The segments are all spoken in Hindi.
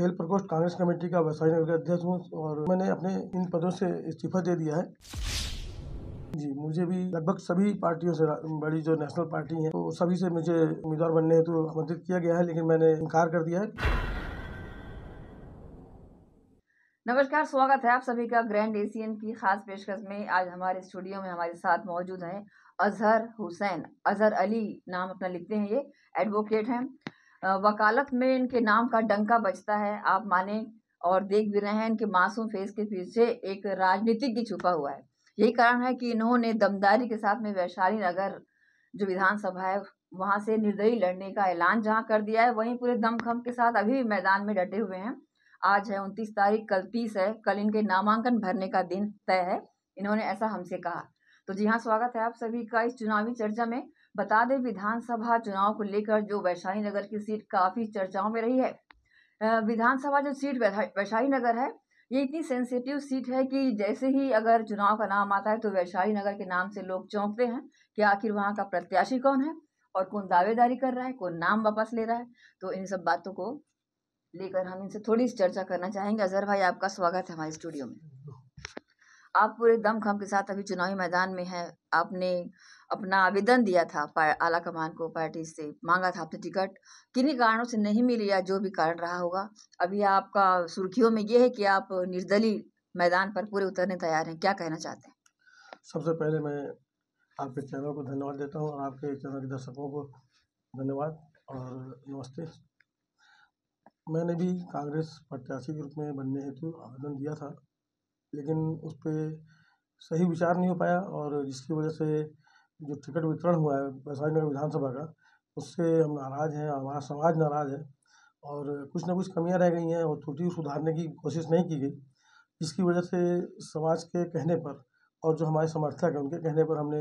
खेल प्रकोष्ठ कांग्रेस कमेटी का वैशाली नगर अध्यक्ष हूँ और मैंने अपने इन पदों से इस्तीफा दे दिया है जी मुझे भी लगभग सभी पार्टियों से बड़ी जो नेशनल पार्टी है तो सभी से मुझे उम्मीदवार बनने हेतु तो आमंत्रित किया गया है लेकिन मैंने इनकार कर दिया है नमस्कार स्वागत है आप सभी का ग्रैंड एशियन की खास पेशकश में आज हमारे स्टूडियो में हमारे साथ मौजूद हैं अजहर हुसैन अजहर अली नाम अपना लिखते हैं ये एडवोकेट हैं वकालत में इनके नाम का डंका बजता है आप माने और देख भी रहे हैं इनके मासूम फेस के पीछे एक की छुपा हुआ है यही कारण है कि इन्होंने दमदारी के साथ में वैशाली नगर जो विधानसभा है वहां से निर्दयी लड़ने का ऐलान जहाँ कर दिया है वहीं पूरे दमखम के साथ अभी भी मैदान में डटे हुए हैं आज है उनतीस तारीख कल तीस है कल इनके नामांकन भरने का दिन तय है इन्होंने ऐसा हमसे कहा तो जी हाँ स्वागत है आप सभी का इस चुनावी चर्चा में बता दें विधानसभा चुनाव को लेकर जो वैशाली नगर की सीट काफ़ी चर्चाओं में रही है विधानसभा जो सीट वैशाली नगर है ये इतनी सेंसिटिव सीट है कि जैसे ही अगर चुनाव का नाम आता है तो वैशाली नगर के नाम से लोग चौंकते हैं कि आखिर वहाँ का प्रत्याशी कौन है और कौन दावेदारी कर रहा है कौन नाम वापस ले रहा है तो इन सब बातों को लेकर हम इनसे थोड़ी चर्चा करना चाहेंगे अजहर भाई आपका स्वागत है हमारे स्टूडियो में आप पूरे दमखम के साथ अभी चुनावी मैदान में हैं आपने अपना आवेदन दिया था आला कमान को पार्टी से मांगा था आपने टिकट किन्हीं कारणों से नहीं मिली या जो भी कारण रहा होगा अभी आपका सुर्खियों में ये है कि आप निर्दलीय मैदान पर पूरे उतरने तैयार हैं क्या कहना चाहते हैं सबसे पहले मैं आपके चैनल को धन्यवाद देता हूँ आपके चैनल के दर्शकों को धन्यवाद और नमस्ते मैंने भी कांग्रेस प्रत्याशी के रूप में बनने हेतु आवेदन दिया था लेकिन उस पर सही विचार नहीं हो पाया और जिसकी वजह से जो टिकट वितरण हुआ है वैशाली नगर विधानसभा का उससे हम नाराज़ हैं हमारा समाज नाराज़ है और कुछ ना कुछ कमियाँ रह गई हैं और त्रुटि सुधारने की कोशिश नहीं की गई जिसकी वजह से समाज के कहने पर और जो हमारे समर्थक हैं उनके कहने पर हमने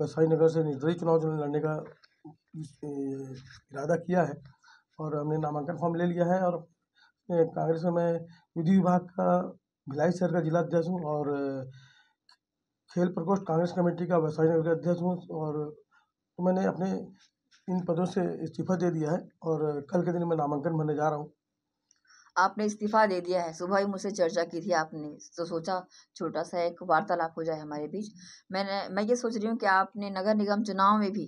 वैशाली नगर से निर्दलीय चुनाव लड़ने का इरादा किया है और हमने नामांकन फॉर्म ले लिया है और कांग्रेस में विधि विभाग का भिलाई शहर का जिला अध्यक्ष हूँ और खेल प्रकोष्ठ कांग्रेस कमेटी का वैशाली नगर का अध्यक्ष हूँ और तो मैंने अपने इन पदों से इस्तीफा दे दिया है और कल के दिन मैं नामांकन भरने जा रहा हूँ आपने इस्तीफा दे दिया है सुबह ही मुझसे चर्चा की थी आपने तो सोचा छोटा सा एक वार्तालाप हो जाए हमारे बीच मैंने मैं ये सोच रही हूँ कि आपने नगर निगम चुनाव में भी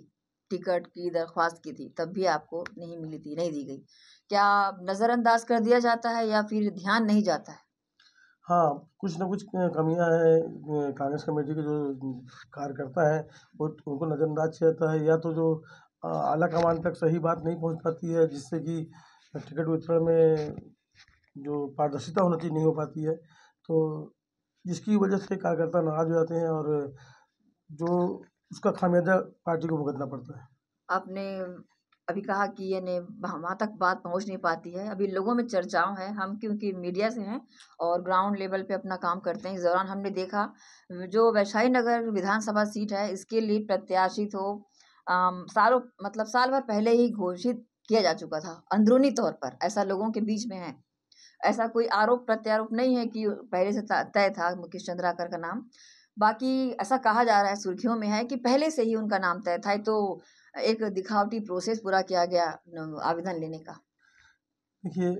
टिकट की दरख्वास्त की थी तब भी आपको नहीं मिली थी नहीं दी गई क्या नज़रअंदाज कर दिया जाता है या फिर ध्यान नहीं जाता है हाँ कुछ ना कुछ कमियाँ हैं कांग्रेस कमेटी के जो कार्यकर्ता हैं वो उनको नज़रअंदाज़ किया जाता है या तो जो आला कमान तक सही बात नहीं पहुँच पाती है जिससे कि टिकट वितरण में जो पारदर्शिता होना चाहिए नहीं हो पाती है तो जिसकी वजह से कार्यकर्ता नाराज हो जाते हैं और जो उसका खामियाजा पार्टी को भुगतना पड़ता है आपने अभी कहा कि ये ने वहाँ तक बात पहुँच नहीं पाती है अभी लोगों में चर्चाओं है हम क्योंकि मीडिया से हैं और ग्राउंड लेवल पे अपना काम करते हैं इस दौरान हमने देखा जो वैशाली नगर विधानसभा सीट है इसके लिए प्रत्याशी तो सालों मतलब साल भर पहले ही घोषित किया जा चुका था अंदरूनी तौर पर ऐसा लोगों के बीच में है ऐसा कोई आरोप प्रत्यारोप नहीं है कि पहले से तय था मुकेश चंद्राकर का नाम बाकी ऐसा कहा जा रहा है सुर्खियों में है कि पहले से ही उनका नाम तय था तो एक दिखावटी प्रोसेस पूरा किया गया आवेदन लेने का देखिए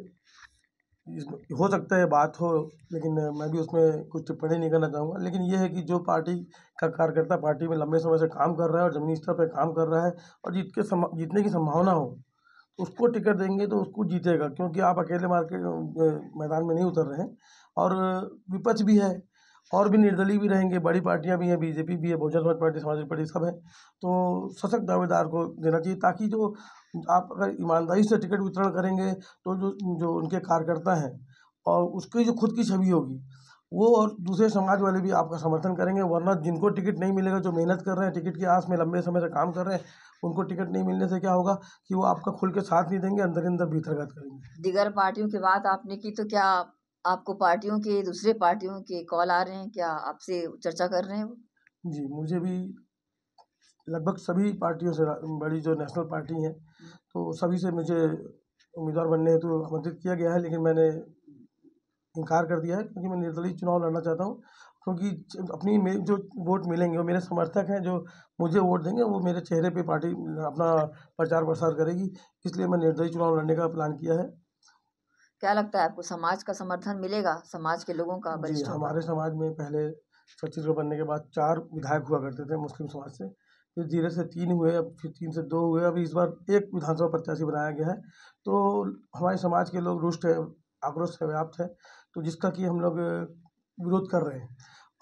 हो सकता है बात हो लेकिन मैं भी उसमें कुछ टिप्पणी नहीं करना चाहूँगा लेकिन ये है कि जो पार्टी का कार्यकर्ता पार्टी में लंबे समय से काम कर रहा है और जमीनी स्तर पर काम कर रहा है और जीत के सम, जीतने की संभावना हो उसको टिकट देंगे तो उसको जीतेगा क्योंकि आप अकेले मार्केट मैदान में नहीं उतर रहे हैं और विपक्ष भी है और भी निर्दलीय भी रहेंगे बड़ी पार्टियाँ भी हैं बीजेपी भी है बहुजन समाज पार्टी समाजवादी पार्टी सब है तो सशक्त दावेदार को देना चाहिए ताकि जो आप अगर ईमानदारी से टिकट वितरण करेंगे तो जो जो उनके कार्यकर्ता हैं और उसकी जो खुद की छवि होगी वो और दूसरे समाज वाले भी आपका समर्थन करेंगे वरना जिनको टिकट नहीं मिलेगा जो मेहनत कर रहे हैं टिकट की आस में लंबे समय से काम कर रहे हैं उनको टिकट नहीं मिलने से क्या होगा कि वो आपका खुल के साथ नहीं देंगे अंदर अंदर भीतरगत करेंगे दिगर पार्टियों की बात आपने की तो क्या आपको पार्टियों के दूसरे पार्टियों के कॉल आ रहे हैं क्या आपसे चर्चा कर रहे हैं जी मुझे भी लगभग सभी पार्टियों से बड़ी जो नेशनल पार्टी हैं तो सभी से मुझे उम्मीदवार बनने हेतु आमंत्रित किया गया है लेकिन मैंने इनकार कर दिया है क्योंकि मैं निर्दलीय चुनाव लड़ना चाहता हूँ क्योंकि अपनी जो वोट मिलेंगे वो मेरे समर्थक हैं जो मुझे वोट देंगे वो मेरे चेहरे पे पार्टी अपना प्रचार प्रसार करेगी इसलिए मैं निर्दलीय चुनाव लड़ने का प्लान किया है क्या लगता है आपको समाज का समर्थन मिलेगा समाज के लोगों का हमारे समाज में पहले छत्तीसगढ़ बनने के बाद चार विधायक हुआ करते थे मुस्लिम समाज से फिर धीरे से तीन हुए अब फिर तीन से दो हुए अभी इस बार एक विधानसभा प्रत्याशी बनाया गया है तो हमारे समाज के लोग रुष्ट है आक्रोश है व्याप्त है तो जिसका कि हम लोग विरोध कर रहे हैं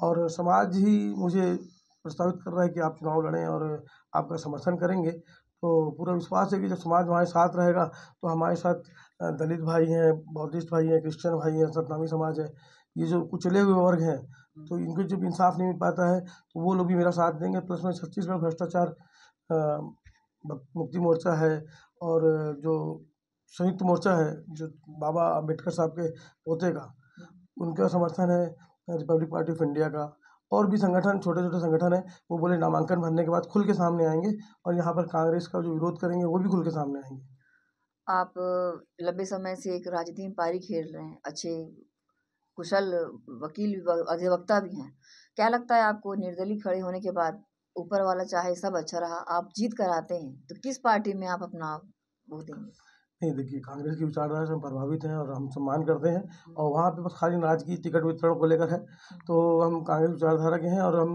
और समाज ही मुझे प्रस्तावित कर रहा है कि आप चुनाव लड़ें और आपका समर्थन करेंगे तो पूरा विश्वास है कि जब समाज हमारे साथ रहेगा तो हमारे साथ दलित भाई हैं बौद्धिस्ट भाई हैं क्रिश्चन भाई हैं सतनामी समाज है ये जो कुचले हुए वर्ग हैं तो इनको जब इंसाफ नहीं मिल पाता है तो वो लोग भी मेरा साथ देंगे प्लस में छत्तीसगढ़ भ्रष्टाचार मुक्ति मोर्चा है और जो संयुक्त मोर्चा है जो बाबा अम्बेडकर साहब के पोते का उनका समर्थन है रिपब्लिक पार्टी ऑफ इंडिया का और भी संगठन छोटे छोटे संगठन हैं वो बोले नामांकन भरने के बाद खुल के सामने आएंगे और यहाँ पर कांग्रेस का जो विरोध करेंगे वो भी खुल के सामने आएंगे आप लंबे समय से एक राजनीति में पारी खेल रहे हैं अच्छे कुशल वकील अधिवक्ता भी हैं क्या लगता है आपको निर्दलीय खड़े होने के बाद ऊपर वाला चाहे सब अच्छा रहा आप जीत कर आते हैं तो किस पार्टी में आप अपना वो देंगे नहीं देखिए कांग्रेस की विचारधारा से हम प्रभावित हैं और हम सम्मान करते हैं और वहाँ पे बस खाली नाराजगी टिकट वितरण को लेकर है तो हम कांग्रेस विचारधारा के हैं और हम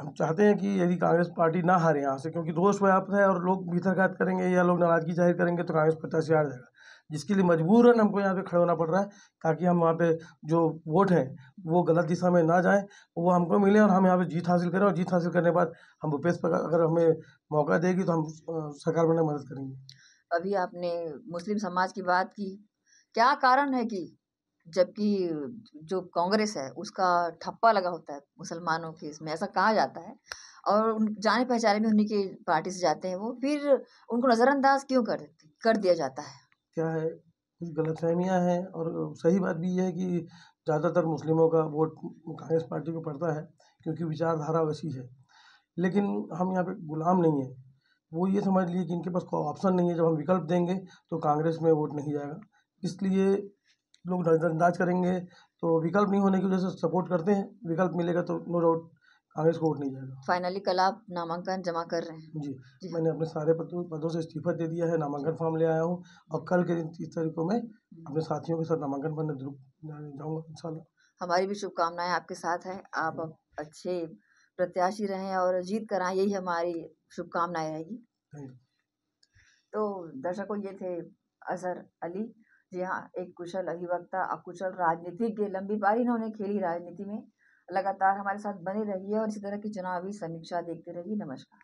हम चाहते हैं कि यदि कांग्रेस पार्टी ना हारे यहाँ से क्योंकि दोष व्याप्त है और लोग भीतरघात करेंगे या लोग नाराजगी जाहिर करेंगे तो कांग्रेस प्रत्याशी हार जाएगा जिसके लिए मजबूरन हमको यहाँ पे खड़े होना पड़ रहा है ताकि हम वहाँ पे जो वोट हैं वो गलत दिशा में ना जाएं वो हमको मिले और हम यहाँ पे जीत हासिल करें और जीत हासिल करने के बाद हम भूपेश पर अगर हमें मौका देगी तो हम सरकार बनने में मदद करेंगे अभी आपने मुस्लिम समाज की बात की क्या कारण है कि जबकि जो कांग्रेस है उसका ठप्पा लगा होता है मुसलमानों के इसमें ऐसा कहा जाता है और उन जाने पहचाने में उन्हीं के पार्टी से जाते हैं वो फिर उनको नज़रअंदाज क्यों कर कर दिया जाता है क्या है कुछ गलतफहमियाँ हैं और सही बात भी यह है कि ज़्यादातर मुस्लिमों का वोट कांग्रेस पार्टी को पड़ता है क्योंकि विचारधारा वैसी है लेकिन हम यहाँ पे गुलाम नहीं हैं वो ये समझ लिए कि इनके पास कोई ऑप्शन नहीं है जब हम विकल्प देंगे तो कांग्रेस में वोट नहीं जाएगा इसलिए लोग नज़रअंदाज करेंगे तो विकल्प नहीं होने की वजह से सपोर्ट करते हैं विकल्प मिलेगा तो नो डाउट कांग्रेस को वोट नहीं जाएगा फाइनली कल आप नामांकन जमा कर रहे हैं जी, जी। मैंने अपने सारे पदों पदों से इस्तीफा दे दिया है नामांकन फॉर्म ले आया हूँ और कल के दिन तीस तारीख को मैं हम्म। अपने साथियों के साथ नामांकन भरने जाऊँगा इन हमारी भी शुभकामनाएं आपके साथ हैं आप हम्म। अच्छे प्रत्याशी रहें और जीत कर आए यही हमारी शुभकामनाएं रहेगी तो दर्शकों ये थे अजहर अली जी हाँ एक कुशल अधिवक्ता अकुशल राजनीतिज्ञ लंबी पारी इन्होंने खेली राजनीति में लगातार हमारे साथ बने रहिए और इसी तरह की चुनावी समीक्षा देखते रहिए नमस्कार